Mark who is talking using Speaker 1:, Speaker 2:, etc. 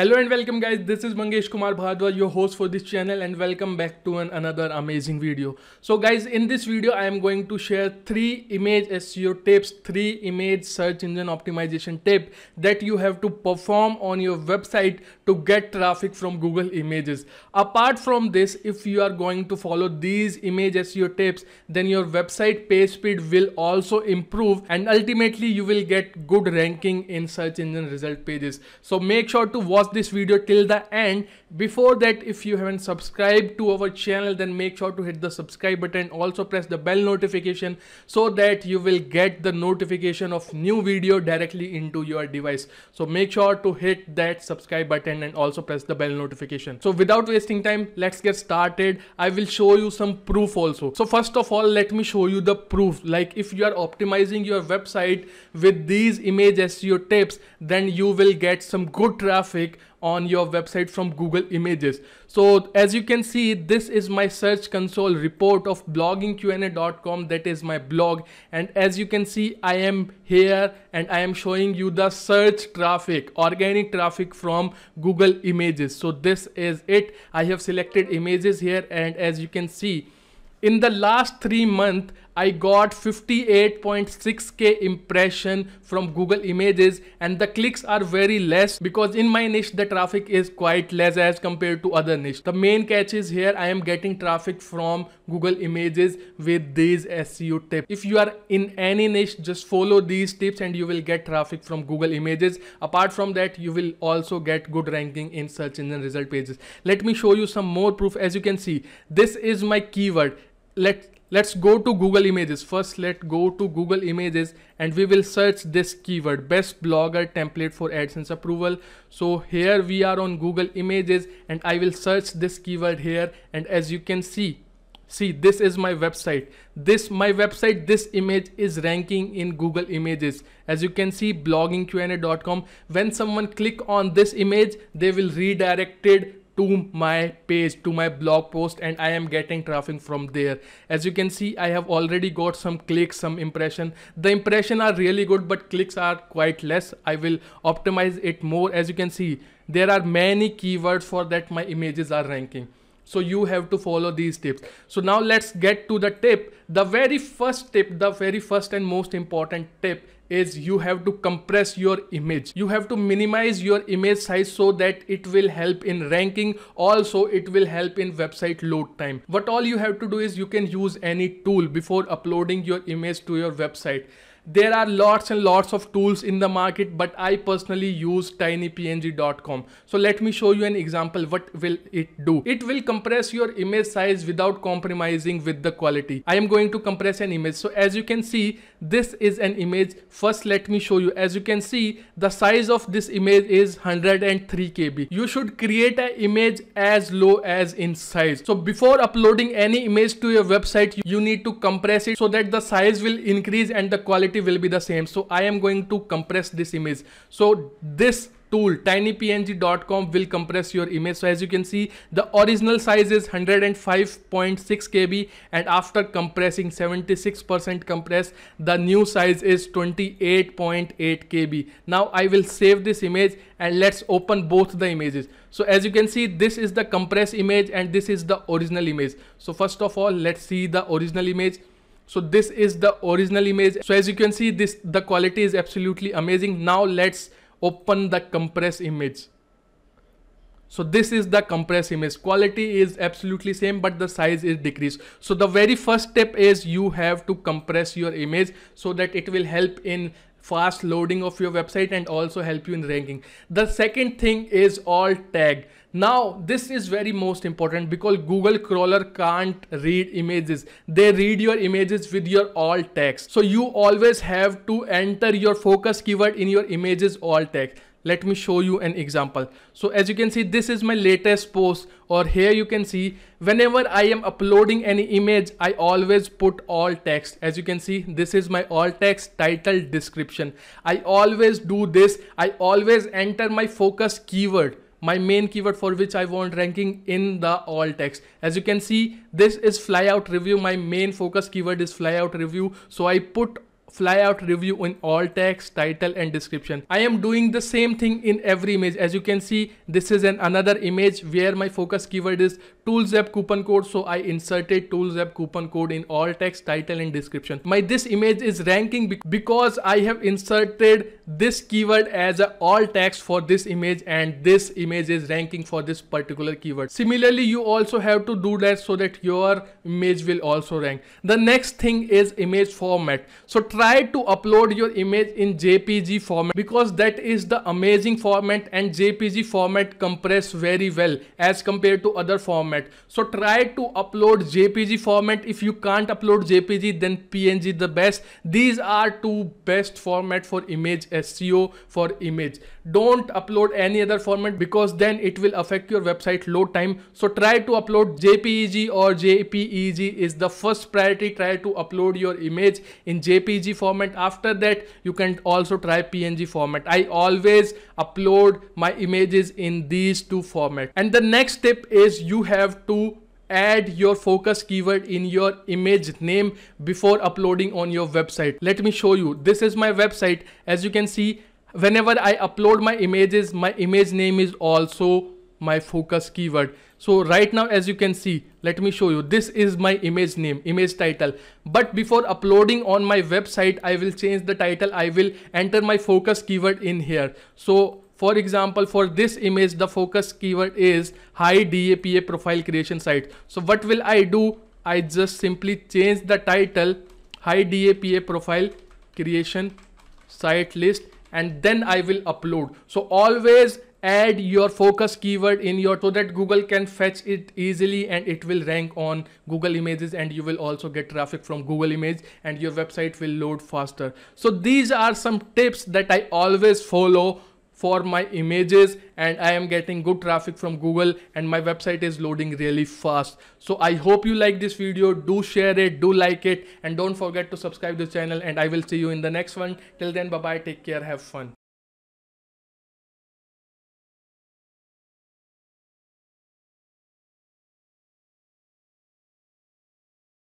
Speaker 1: Hello and welcome guys this is Mangesh Kumar Bhadwa, your host for this channel and welcome back to an another amazing video. So guys in this video I am going to share 3 image SEO tips 3 image search engine optimization tip that you have to perform on your website to get traffic from Google images. Apart from this if you are going to follow these image SEO tips then your website page speed will also improve and ultimately you will get good ranking in search engine result pages. So make sure to watch this video till the end. Before that, if you haven't subscribed to our channel, then make sure to hit the subscribe button. Also press the bell notification so that you will get the notification of new video directly into your device. So make sure to hit that subscribe button and also press the bell notification. So without wasting time, let's get started. I will show you some proof also. So first of all, let me show you the proof. Like if you are optimizing your website with these image SEO tips, then you will get some good traffic on your website from Google Images. So as you can see, this is my search console report of bloggingqna.com. That is my blog. And as you can see, I am here and I am showing you the search traffic, organic traffic from Google Images. So this is it. I have selected images here and as you can see, in the last three months, I got 58.6k impression from Google Images and the clicks are very less because in my niche the traffic is quite less as compared to other niche. The main catch is here I am getting traffic from Google Images with these SEO tips. If you are in any niche just follow these tips and you will get traffic from Google Images. Apart from that you will also get good ranking in search engine result pages. Let me show you some more proof as you can see this is my keyword let let's go to google images first let go to google images and we will search this keyword best blogger template for adsense approval so here we are on google images and i will search this keyword here and as you can see see this is my website this my website this image is ranking in google images as you can see bloggingqa.com. when someone click on this image they will redirected to my page to my blog post and I am getting traffic from there as you can see I have already got some clicks some impression the impression are really good but clicks are quite less I will optimize it more as you can see there are many keywords for that my images are ranking so you have to follow these tips so now let's get to the tip the very first tip the very first and most important tip is you have to compress your image you have to minimize your image size so that it will help in ranking also it will help in website load time what all you have to do is you can use any tool before uploading your image to your website there are lots and lots of tools in the market, but I personally use tinypng.com. So let me show you an example. What will it do? It will compress your image size without compromising with the quality. I am going to compress an image. So as you can see, this is an image. First, let me show you. As you can see, the size of this image is 103 KB. You should create an image as low as in size. So before uploading any image to your website, you need to compress it so that the size will increase and the quality quality will be the same so i am going to compress this image so this tool tinypng.com will compress your image so as you can see the original size is 105.6 kb and after compressing 76% compress the new size is 28.8 kb now i will save this image and let's open both the images so as you can see this is the compressed image and this is the original image so first of all let's see the original image so this is the original image. So as you can see, this the quality is absolutely amazing. Now let's open the compress image. So this is the compress image. Quality is absolutely same, but the size is decreased. So the very first step is you have to compress your image so that it will help in fast loading of your website and also help you in ranking. The second thing is all tag. Now this is very most important because Google crawler can't read images. They read your images with your alt text. So you always have to enter your focus keyword in your images alt text let me show you an example so as you can see this is my latest post or here you can see whenever i am uploading any image i always put all text as you can see this is my all text title description i always do this i always enter my focus keyword my main keyword for which I want ranking in the all text. As you can see, this is flyout review. My main focus keyword is flyout review. So I put flyout review in all text, title and description. I am doing the same thing in every image. As you can see, this is an another image where my focus keyword is ToolZap coupon code. So I inserted ToolZap coupon code in all text, title and description. My this image is ranking because I have inserted this keyword as a all text for this image and this image is ranking for this particular keyword. Similarly, you also have to do that so that your image will also rank. The next thing is image format. So try to upload your image in JPG format because that is the amazing format and JPG format compress very well as compared to other format. So try to upload JPG format. If you can't upload JPG then PNG the best. These are two best format for image SEO for image. Don't upload any other format because then it will affect your website load time. So try to upload JPEG or JPEG is the first priority. Try to upload your image in JPEG format. After that, you can also try PNG format. I always upload my images in these two formats. And the next tip is you have to add your focus keyword in your image name before uploading on your website. Let me show you. This is my website. As you can see, whenever I upload my images, my image name is also my focus keyword so right now as you can see let me show you this is my image name image title but before uploading on my website i will change the title i will enter my focus keyword in here so for example, for this image, the focus keyword is high DAPA profile creation site. So what will I do? I just simply change the title high DAPA profile creation site list and then I will upload. So always add your focus keyword in your so that google can fetch it easily and it will rank on google images and you will also get traffic from google image and your website will load faster so these are some tips that i always follow for my images and I am getting good traffic from Google and my website is loading really fast. So I hope you like this video. Do share it, do like it and don't forget to subscribe to the channel and I will see you in the next one. Till then, bye-bye. Take care. Have fun.